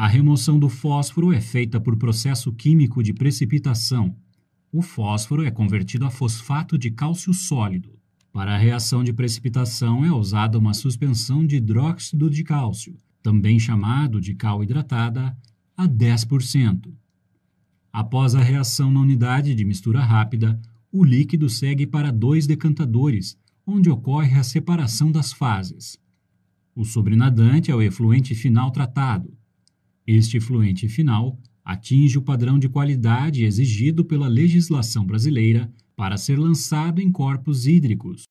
A remoção do fósforo é feita por processo químico de precipitação. O fósforo é convertido a fosfato de cálcio sólido. Para a reação de precipitação é usada uma suspensão de hidróxido de cálcio, também chamado de cal hidratada, a 10%. Após a reação na unidade de mistura rápida, o líquido segue para dois decantadores, onde ocorre a separação das fases. O sobrenadante é o efluente final tratado, este fluente final atinge o padrão de qualidade exigido pela legislação brasileira para ser lançado em corpos hídricos.